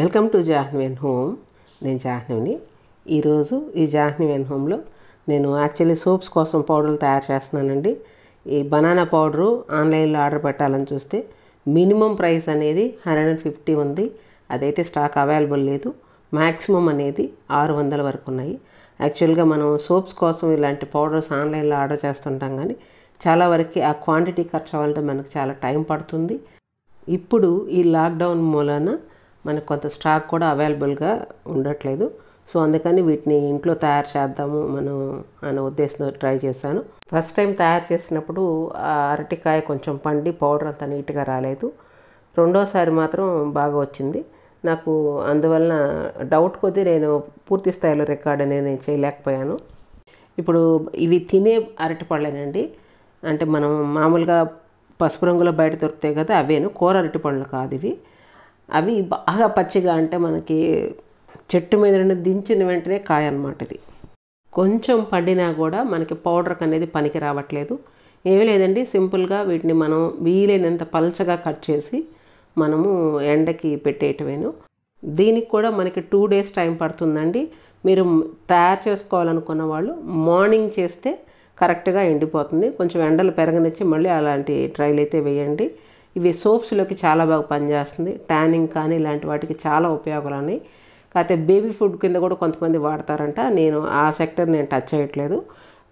welcome to జాహ్నవేన్ home నేను జాహ్నవిని ఈరోజు ఈ జాహ్నవేన్ హోమ్లో నేను యాక్చువల్లీ సోప్స్ కోసం పౌడర్లు తయారు చేస్తున్నానండి ఈ బనానా పౌడరు ఆన్లైన్లో ఆర్డర్ పెట్టాలని చూస్తే మినిమం ప్రైస్ అనేది హండ్రెడ్ అండ్ ఫిఫ్టీ ఉంది అదైతే స్టాక్ అవైలబుల్ లేదు మ్యాక్సిమం అనేది ఆరు వందల వరకు ఉన్నాయి యాక్చువల్గా మనం సోప్స్ కోసం ఇలాంటి పౌడర్స్ ఆన్లైన్లో ఆర్డర్ చేస్తుంటాం కానీ చాలా వరకు ఆ క్వాంటిటీ ఖర్చు అవ్వాలంటే మనకు చాలా టైం పడుతుంది ఇప్పుడు ఈ లాక్డౌన్ మూలన మనకు కొంత స్టాక్ కూడా అవైలబుల్గా ఉండట్లేదు సో అందుకని వీటిని ఇంట్లో తయారు చేద్దాము మనం అనే ఉద్దేశంతో ట్రై చేశాను ఫస్ట్ టైం తయారు చేసినప్పుడు అరటికాయ కొంచెం పండి పౌడర్ అంత నీట్గా రాలేదు రెండోసారి మాత్రం బాగా వచ్చింది నాకు అందువలన డౌట్ కొద్దీ నేను పూర్తి స్థాయిలో రికార్డ్ అనేది నేను చేయలేకపోయాను ఇప్పుడు ఇవి తినే అరటిపళ్ళేనండి అంటే మనం మామూలుగా పసుపు రంగులో బయట దొరుకుతాయి కదా అవేను కూర అరటిపళ్ళు కాదు ఇవి అవి బాగా పచ్చిగా అంటే మనకి చెట్టు మీద దించిన వెంటనే కాయ అనమాట ఇది కొంచెం పడినా కూడా మనకి పౌడర్కి అనేది పనికి రావట్లేదు ఏమీ లేదండి సింపుల్గా వీటిని మనం వీలైనంత పలచగా కట్ చేసి మనము ఎండకి పెట్టేయటమేను దీనికి కూడా మనకి టూ డేస్ టైం పడుతుందండి మీరు తయారు చేసుకోవాలనుకున్న వాళ్ళు మార్నింగ్ చేస్తే కరెక్ట్గా ఎండిపోతుంది కొంచెం ఎండలు పెరగనిచ్చి మళ్ళీ అలాంటి ట్రైల్ అయితే వేయండి ఇవి సోప్స్లోకి చాలా బాగా పనిచేస్తుంది ట్యానింగ్ కానీ ఇలాంటి వాటికి చాలా ఉపయోగాలు ఉన్నాయి కాకపోతే బేబీ ఫుడ్ కింద కూడా కొంతమంది వాడతారంట నేను ఆ సెక్టర్ నేను టచ్ చేయట్లేదు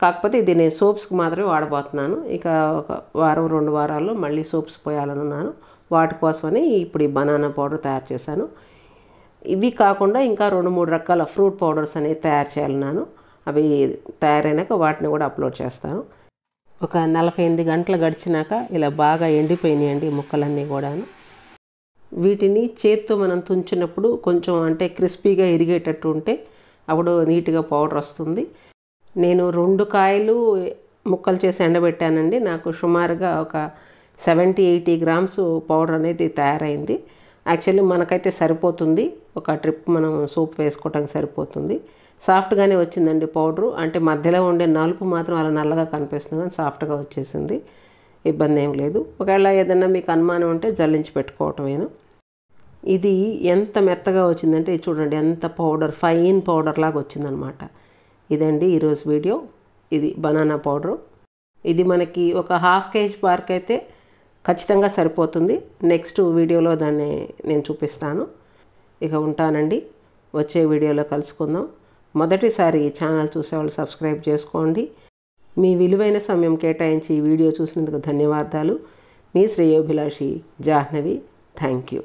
కాకపోతే ఇది నేను సోప్స్కి మాత్రమే వాడబోతున్నాను ఇక ఒక వారం రెండు వారాల్లో మళ్ళీ సోప్స్ పోయాలనున్నాను వాటి కోసమని ఇప్పుడు ఈ బనానా పౌడర్ తయారు చేశాను ఇవి కాకుండా ఇంకా రెండు మూడు రకాల ఫ్రూట్ పౌడర్స్ అనేవి తయారు చేయాలన్నాను అవి తయారైనాక వాటిని కూడా అప్లోడ్ చేస్తాను ఒక నలభై ఎనిమిది గంటలు గడిచినాక ఇలా బాగా ఎండిపోయినాయండి ముక్కలన్నీ కూడాను వీటిని చేత్తో మనం తుంచినప్పుడు కొంచెం అంటే క్రిస్పీగా ఇరిగేటట్టు ఉంటే అప్పుడు నీట్గా పౌడర్ వస్తుంది నేను రెండు కాయలు ముక్కలు చేసి ఎండబెట్టానండి నాకు సుమారుగా ఒక సెవెంటీ ఎయిటీ గ్రామ్స్ పౌడర్ అనేది తయారైంది యాక్చువల్లీ మనకైతే సరిపోతుంది ఒక ట్రిప్ మనం సూప్ వేసుకోవటానికి సరిపోతుంది సాఫ్ట్గానే వచ్చిందండి పౌడరు అంటే మధ్యలో ఉండే నలుపు మాత్రం అలా నల్లగా కనిపిస్తుంది కానీ సాఫ్ట్గా వచ్చేసింది ఇబ్బంది ఏం లేదు ఒకవేళ ఏదన్నా మీకు అనుమానం ఉంటే జల్లించి పెట్టుకోవటమేను ఇది ఎంత మెత్తగా వచ్చిందంటే ఇది చూడండి ఎంత పౌడర్ ఫైన్ పౌడర్ లాగా వచ్చిందనమాట ఇదండి ఈరోజు వీడియో ఇది బనానా పౌడరు ఇది మనకి ఒక హాఫ్ కేజీ పార్క్ అయితే ఖచ్చితంగా సరిపోతుంది నెక్స్ట్ వీడియోలో దాన్ని నేను చూపిస్తాను ఇక ఉంటానండి వచ్చే వీడియోలో కలుసుకుందాం మొదటిసారి ఈ ఛానల్ చూసేవాళ్ళు సబ్స్క్రైబ్ చేసుకోండి మీ విలువైన సమయం కేటాయించి ఈ వీడియో చూసినందుకు ధన్యవాదాలు మీ శ్రేయోభిలాషి జాహ్నవి థ్యాంక్ యూ